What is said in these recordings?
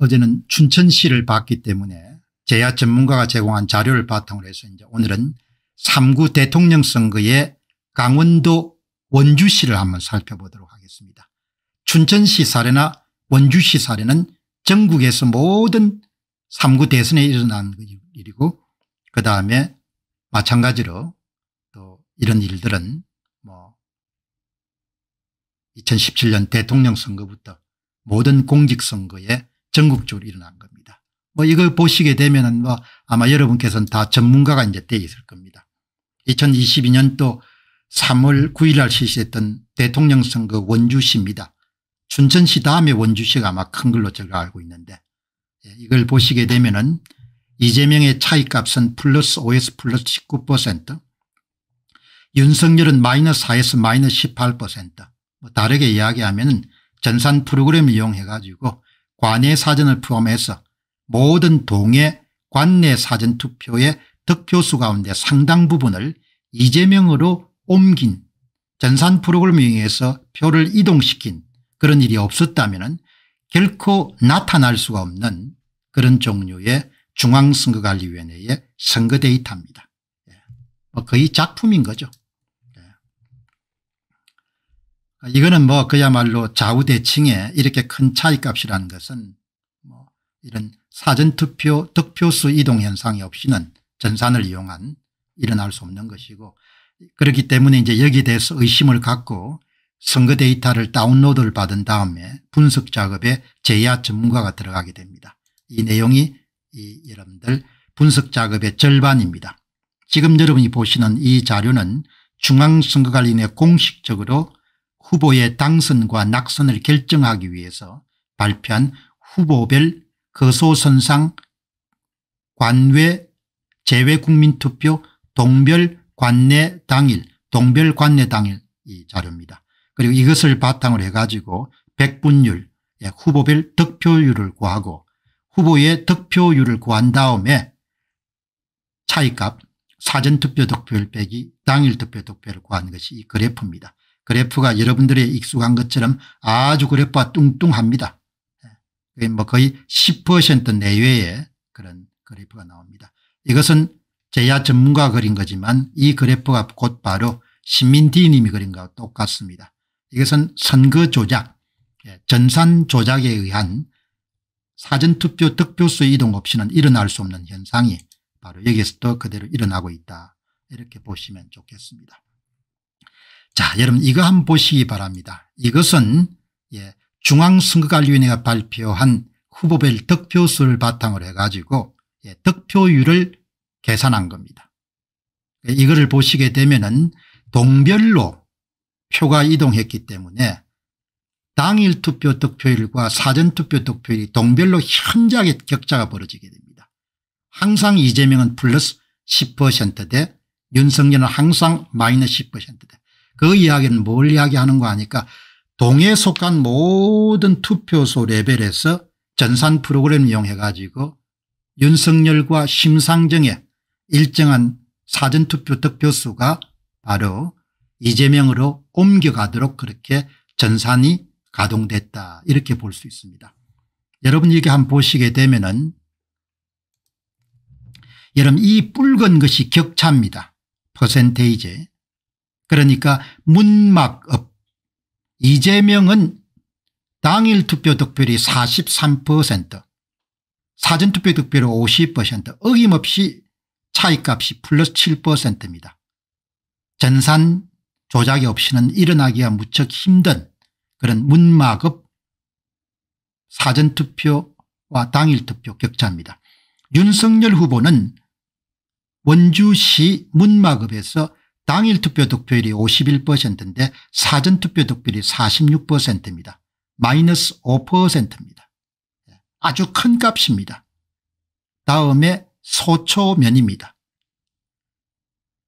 어제는 춘천시를 봤기 때문에 제야 전문가가 제공한 자료를 바탕으로 해서 이제 오늘은 3구 대통령 선거의 강원도 원주시를 한번 살펴보도록 하겠습니다. 춘천시 사례나 원주시 사례는 전국에서 모든 3구 대선에 일어난 그 일이고 그다음에 마찬가지로 또 이런 일들은 뭐 2017년 대통령 선거부터 모든 공직선거에 전국적으로 일어난 겁니다. 뭐 이걸 보시게 되면뭐 아마 여러분께서는 다 전문가가 이제 돼 있을 겁니다. 2022년도 3월 9일 날 실시했던 대통령 선거 원주시입니다. 춘천시 다음에 원주시가 아마 큰 걸로 제가 알고 있는데 예, 이걸 보시게 되면은 이재명의 차이값은 플러스 5에서 플러스 19% 윤석열은 마이너스 4에서 마이너스 18%뭐 다르게 이야기하면 전산 프로그램 이용해 가지고 관내 사전을 포함해서 모든 동해 관내 사전투표의 득표수 가운데 상당 부분을 이재명으로 옮긴 전산 프로그램 이용해서 표를 이동시킨 그런 일이 없었다면 결코 나타날 수가 없는 그런 종류의 중앙선거관리위원회의 선거 데이터입니다. 예. 뭐 거의 작품인 거죠. 이거는 뭐 그야말로 좌우대칭에 이렇게 큰 차이값이라는 것은 뭐 이런 사전투표 득표수 이동 현상이 없이는 전산을 이용한 일어날 수 없는 것이고 그렇기 때문에 이제 여기에 대해서 의심을 갖고 선거 데이터를 다운로드를 받은 다음에 분석 작업에 제야 전문가가 들어가게 됩니다. 이 내용이 이 여러분들 분석 작업의 절반입니다. 지금 여러분이 보시는 이 자료는 중앙선거관리위원 공식적으로 후보의 당선과 낙선을 결정하기 위해서 발표한 후보별 거소선상 관외 재외국민투표 동별 관내 당일 동별 관내 당일 이 자료입니다. 그리고 이것을 바탕으로 해가지고 백분율 예, 후보별 득표율을 구하고 후보의 득표율을 구한 다음에 차이값 사전투표 득표율 빼기 당일 투표 득표를 구하 것이 이 그래프입니다. 그래프가 여러분들의 익숙한 것처럼 아주 그래프가 뚱뚱합니다. 예. 뭐 거의 10% 내외의 그런 그래프가 나옵니다. 이것은 제야 전문가 가 그린 거지만 이 그래프가 곧 바로 시민티님이 그린 것과 똑같습니다. 이것은 선거 조작, 예, 전산 조작에 의한 사전투표 득표수 이동 없이는 일어날 수 없는 현상이 바로 여기서도 그대로 일어나고 있다. 이렇게 보시면 좋겠습니다. 자 여러분 이거 한번 보시기 바랍니다. 이것은 예, 중앙선거관리위원회가 발표한 후보별 득표수를 바탕으로 해가지고 예, 득표율을 계산한 겁니다. 이거를 보시게 되면 은 동별로 표가 이동했기 때문에 당일 투표 득표율과 사전 투표 득표율이 동별로 현저하게 격차가 벌어지게 됩니다. 항상 이재명은 플러스 10%대 윤석열은 항상 마이너스 10%대 그 이야기는 뭘 이야기하는 거 아니까 동에 속한 모든 투표소 레벨에서 전산 프로그램 이용해 가지고 윤석열과 심상정의 일정한 사전투표 득표수가 바로 이재명으로 옮겨가도록 그렇게 전산이 가동됐다 이렇게 볼 수 있습니다. 여러분 이렇게 한번 보시게 되면 은 여러분 이 붉은 것이 격차입니다. 퍼센테이지 그러니까 문막업 이재명은 당일 투표 득표율이 43% 사전투표 득표율 50% 어김없이 차이값이 플러스 7%입니다. 전산 조작이 없이는 일어나기가 무척 힘든 그런 문막업 사전투표와 당일투표 격차입니다. 윤석열 후보는 원주시 문막읍에서 당일 투표 득표율이 51%인데 사전 투표 득표율이 46%입니다. 마이너스 5%입니다. 예, 아주 큰 값입니다. 다음에 소초면입니다.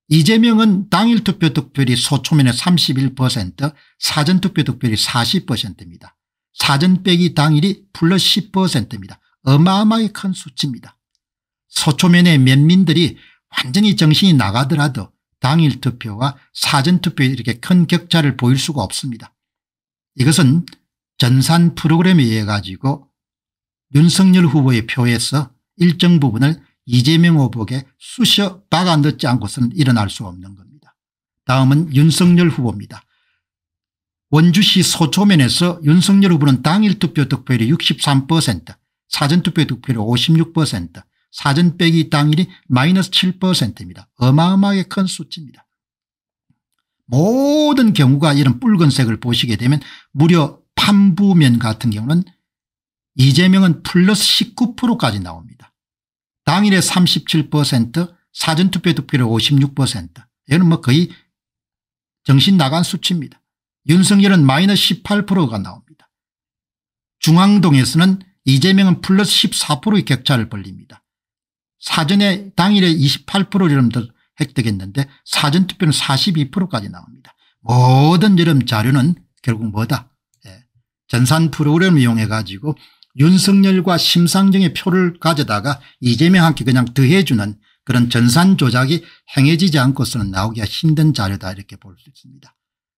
이재명은 당일 투표 득표율이 소초면의 31% 사전 투표 득표율이 40%입니다. 사전 빼기 당일이 플러스 10%입니다. 어마어마하게 큰 수치입니다. 소초면의 면민들이 완전히 정신이 나가더라도 당일 투표와 사전 투표에 이렇게 큰 격차를 보일 수가 없습니다. 이것은 전산 프로그램에 의해 가지고 윤석열 후보의 표에서 일정 부분을 이재명 후보에게 수셔 박아 넣지 않고서는 일어날 수 없는 겁니다. 다음은 윤석열 후보입니다. 원주시 소초면에서 윤석열 후보는 당일 투표 득표율이 63% 사전투표 득표율 56% 사전 빼기 당일이 마이너스 7%입니다. 어마어마하게 큰 수치입니다. 모든 경우가 이런 붉은색을 보시게 되면 무려 판부면 같은 경우는 이재명은 플러스 19%까지 나옵니다. 당일에 37% 사전투표 득표율 56% 이거는 뭐 거의 정신 나간 수치입니다. 윤석열은 마이너스 18%가 나옵니다. 중앙동에서는 이재명은 플러스 14%의 격차를 벌립니다. 사전에 당일에 28% 여러분들 획득했는데 사전투표는 42%까지 나옵니다. 모든 여름 자료는 결국 뭐다 예. 전산 프로그램을 이용해 가지고 윤석열과 심상정의 표를 가져다가 이재명한테 그냥 더해주는 그런 전산 조작이 행해지지 않고서는 나오기가 힘든 자료다 이렇게 볼 수 있습니다.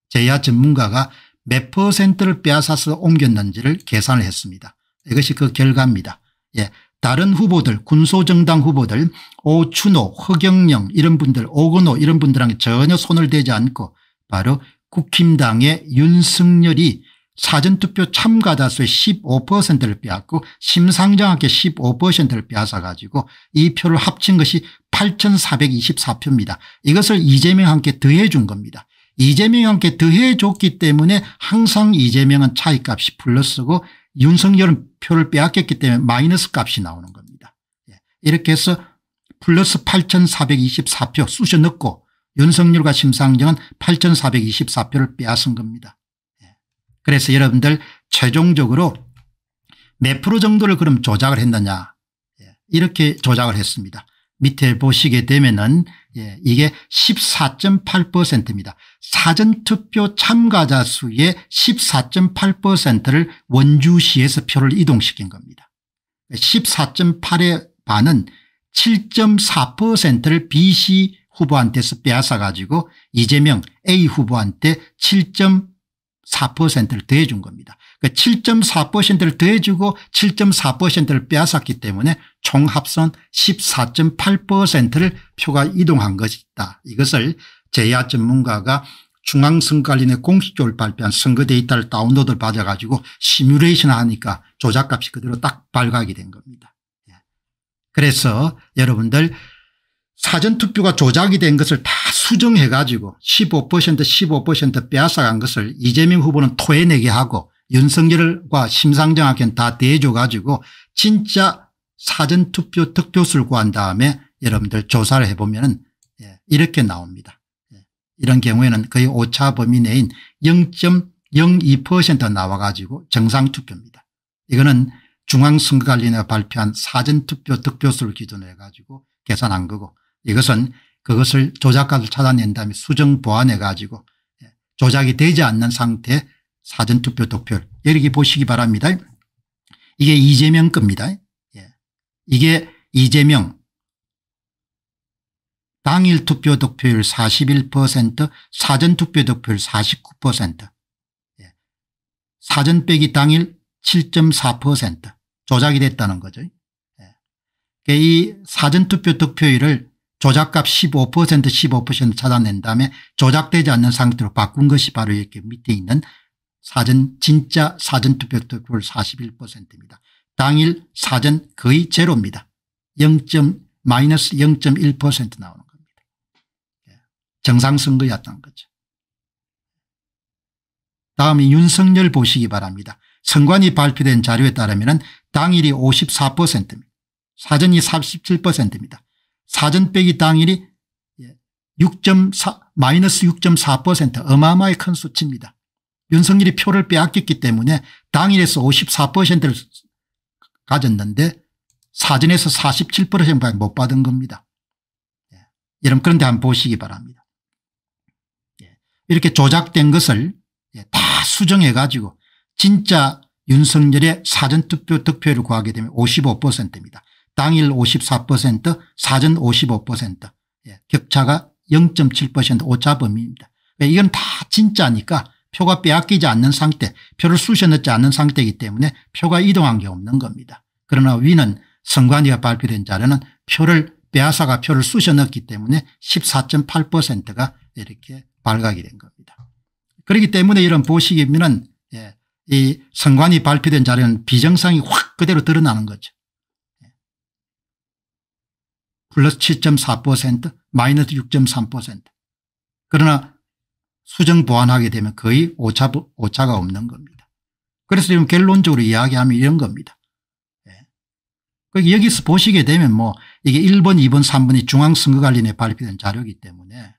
제야 전문가가 몇 퍼센트를 빼앗아서 옮겼는지를 계산을 했습니다. 이것이 그 결과입니다. 예, 다른 후보들 군소정당 후보들 오춘호 허경영 이런 분들 오근호 이런 분들한테 전혀 손을 대지 않고 바로 국힘당의 윤승열이 사전투표 참가자수의 15%를 빼앗고 심상정학계 15%를 빼앗아가지고 이 표를 합친 것이 8424표입니다. 이것을 이재명과 함께 더해 준 겁니다. 이재명과 함께 더해 줬기 때문에 항상 이재명은 차이값이 플러스고 윤석열은 표를 빼앗겼기 때문에 마이너스 값이 나오는 겁니다. 예. 이렇게 해서 플러스 8,424표 쑤셔 넣고 윤석열과 심상정은 8,424표를 빼앗은 겁니다. 예. 그래서 여러분들 최종적으로 몇 프로 정도를 그럼 조작을 했느냐 예. 이렇게 조작을 했습니다. 밑에 보시게 되면은 이게 14.8%입니다. 사전투표 참가자 수의 14.8%를 원주시에서 표를 이동시킨 겁니다. 14.8의 반은 7.4%를 BC 후보한테서 빼앗아가지고 이재명 A 후보한테 7.4%를 더해준 겁니다. 7.4%를 그 더해주고 7.4%를 빼앗았기 때문에 총합선 14.8%를 표가 이동한 것이다. 이것을 제야 전문가가 중앙선관리의 공식적으로 발표한 선거 데이터를 다운로드를 받아 가지고 시뮬레이션 하니까 조작값이 그대로 딱 발각이 된 겁니다. 예. 그래서 여러분들 사전투표가 조작이 된 것을 다 수정해 가지고 15% 15% 빼앗아간 것을 이재명 후보는 토해내게 하고 윤석열과 심상정학회는 다 대줘 가지고 진짜 사전투표 득표수를 구한 다음에 여러분들 조사를 해보면 은 예, 이렇게 나옵니다. 이런 경우에는 거의 오차 범위 내인 0.02% 나와 가지고 정상투표입니다. 이거는 중앙선거관리위원회가 발표한 사전투표 득표수를 기준으로 해가지고 계산한 거고 이것은 그것을 조작가를 찾아낸 다음에 수정 보완해 가지고 예, 조작이 되지 않는 상태 사전투표 득표율 여기 보시기 바랍니다. 이게 이재명 겁니다. 예, 이게 이재명 당일 투표 득표율 41% 사전투표 득표율 49% 예. 사전 빼기 당일 7.4% 조작이 됐다는 거죠. 예. 그러니까 이 사전투표 득표율을 조작값 15% 15% 찾아낸 다음에 조작되지 않는 상태로 바꾼 것이 바로 이렇게 밑에 있는 사전 진짜 사전투표 득표율 41%입니다. 당일 사전 거의 제로입니다. 0. 마이너스 0.1%나옵니다 정상선거였던 거죠. 다음이 윤석열 보시기 바랍니다. 선관위 발표된 자료에 따르면 당일이 54%입니다. 사전이 47%입니다. 사전 빼기 당일이 6.4 예, 마이너스 6.4% 어마어마히 큰 수치입니다. 윤석열이 표를 빼앗겼기 때문에 당일에서 54%를 가졌는데 사전에서 47%밖에 못 받은 겁니다. 예, 여러분 그런데 한번 보시기 바랍니다. 이렇게 조작된 것을 예, 다 수정해 가지고 진짜 윤석열의 사전투표 득표율을 구하게 되면 55%입니다. 당일 54% 사전 55% 예, 격차가 0.7% 오차 범위입니다. 예, 이건 다 진짜니까 표가 빼앗기지 않는 상태 표를 쑤셔 넣지 않는 상태이기 때문에 표가 이동한 게 없는 겁니다. 그러나 위는 선관위가 발표된 자료는 표를 빼앗아가 표를 쑤셔 넣기 때문에 14.8%가 이렇게 발각이 된 겁니다. 그렇기 때문에 이런 보시기면은 예, 이 선관이 발표된 자료는 비정상이 확 그대로 드러나는 거죠. 예. 플러스 7.4% 마이너스 6.3% 그러나 수정 보완하게 되면 거의 오차, 오차가 없는 겁니다. 그래서 지금 결론적으로 이야기하면 이런 겁니다. 예. 그러니까 여기서 보시게 되면 뭐 이게 1번, 2번, 3번이 중앙선거관리위 발표된 자료이기 때문에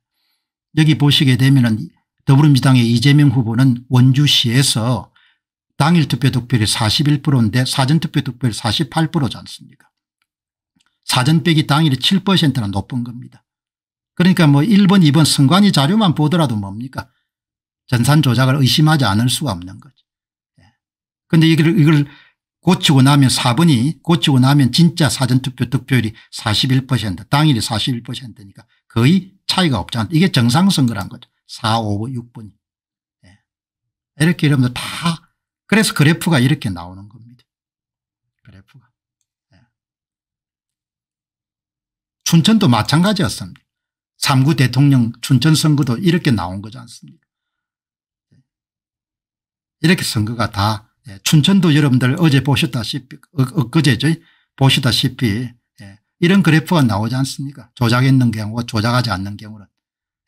여기 보시게 되면 더불어민주당의 이재명 후보는 원주시에서 당일 투표 득표율이 41%인데 사전투표 득표율 48%지 않습니까 사전 빼기 당일이 7%나 높은 겁니다. 그러니까 뭐 1번 2번 선관위 자료만 보더라도 뭡니까 전산 조작을 의심하지 않을 수가 없는 거죠. 그런데 예. 이걸, 이걸 고치고 나면 4번이 고치고 나면 진짜 사전투표 득표율이 41% 당일이 41%니까 거의 차이가 없지 않다. 이게 정상선거란 거죠. 4, 5, 6번이. 네. 이렇게 여러분들 다 그래서 그래프가 이렇게 나오는 겁니다. 그래프가. 네. 춘천도 마찬가지였습니다. 3구 대통령 춘천 선거도 이렇게 나온 거지 않습니까? 예. 이렇게 선거가 다 예, 춘천도 여러분들 어제 보셨다시피 어, 엊그제죠 보시다시피 이런 그래프가 나오지 않습니까 조작있는 경우와 조작하지 않는 경우는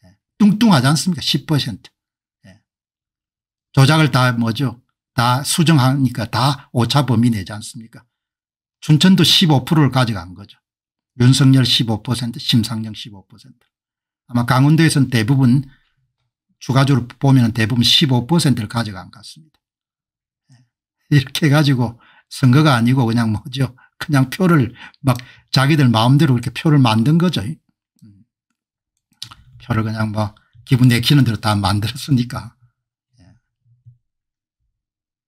예. 뚱뚱하지 않습니까 10% 예. 조작을 다 뭐죠 다 수정하니까 다 오차 범위 내지 않습니까 춘천도 15%를 가져간 거죠 윤석열 15% 심상정 15% 아마 강원도에서는 대부분 추가적으로 보면 대부분 15%를 가져간 것 같습니다 예. 이렇게 해 가지고 선거가 아니고 그냥 뭐죠 그냥 표를 막 자기들 마음대로 이렇게 표를 만든 거죠. 표를 그냥 뭐 기분 내키는 대로 다 만들었으니까. 예.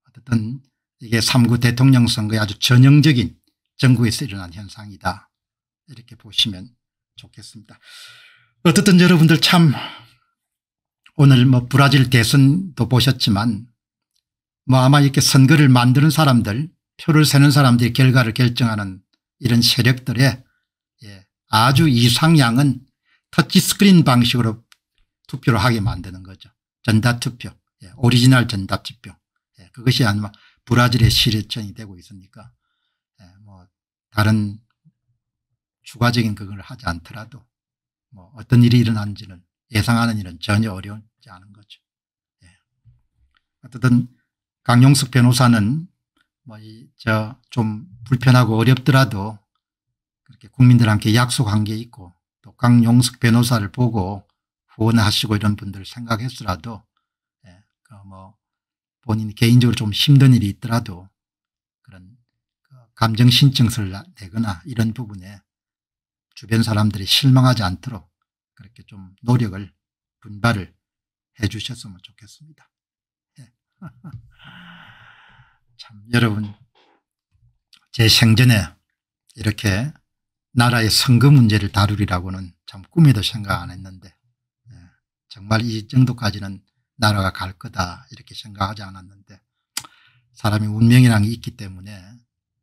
어쨌든 이게 3구 대통령 선거의 아주 전형적인 전국에서 일어난 현상이다. 이렇게 보시면 좋겠습니다. 어쨌든 여러분들 참 오늘 뭐 브라질 대선도 보셨지만 뭐 아마 이렇게 선거를 만드는 사람들 표를 세는 사람들이 결과를 결정하는 이런 세력들의 예, 아주 이상향은 터치스크린 방식으로 투표를 하게 만드는 거죠. 전다투표 예, 오리지널 전다투표 예, 그것이 아마 브라질의 시뢰천이 되고 있으니까 뭐 다른 추가적인 그걸 하지 않더라도 뭐 어떤 일이 일어난지는 예상하는 일은 전혀 어려운지 않은 거죠. 어쨌든 강용석 변호사는 뭐이저좀 불편하고 어렵더라도 그렇게 국민들한테 약속한 게 있고 또 강용석 변호사를 보고 후원하시고 이런 분들 생각했으라도 예, 그뭐 본인 개인적으로 좀 힘든 일이 있더라도 그런 그 감정 신증서를 내거나 이런 부분에 주변 사람들이 실망하지 않도록 그렇게 좀 노력을 분발을 해 주셨으면 좋겠습니다. 예. 여러분 제 생전에 이렇게 나라의 선거 문제를 다루리라고는 참 꿈에도 생각 안 했는데 예, 정말 이 정도까지는 나라가 갈 거다 이렇게 생각하지 않았는데 사람이 운명이란게 있기 때문에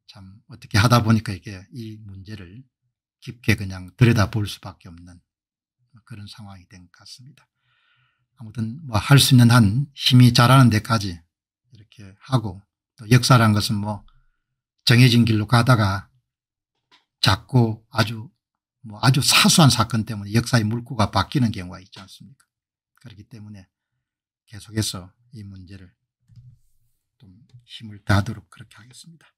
참 어떻게 하다 보니까 이게 이 문제를 깊게 그냥 들여다볼 수밖에 없는 그런 상황이 된 것 같습니다. 아무튼 뭐 할 수 있는 한 힘이 자라는 데까지 이렇게 하고 또 역사란 것은 뭐 정해진 길로 가다가 자꾸 아주 뭐 아주 사소한 사건 때문에 역사의 물꼬가 바뀌는 경우가 있지 않습니까? 그렇기 때문에 계속해서 이 문제를 좀 힘을 다하도록 그렇게 하겠습니다.